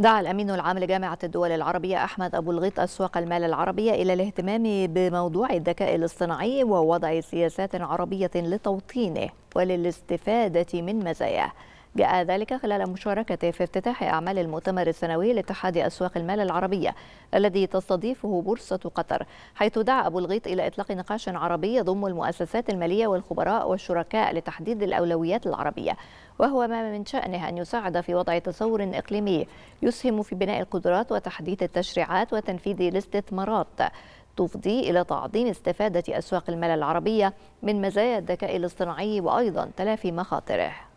دعا الأمين العام لجامعة الدول العربية أحمد أبو الغيط أسواق المال العربية إلى الاهتمام بموضوع الذكاء الاصطناعي ووضع سياسات عربية لتوطينه وللاستفادة من مزاياه جاء ذلك خلال مشاركته في افتتاح أعمال المؤتمر السنوي لاتحاد أسواق المال العربية الذي تستضيفه بورصة قطر حيث دعا أبو الغيط إلى إطلاق نقاش عربي يضم المؤسسات المالية والخبراء والشركاء لتحديد الأولويات العربية وهو ما من شأنه أن يساعد في وضع تصور إقليمي يسهم في بناء القدرات وتحديد التشريعات وتنفيذ الاستثمارات تفضي إلى تعظيم استفادة أسواق المال العربية من مزايا الذكاء الاصطناعي وأيضا تلافي مخاطره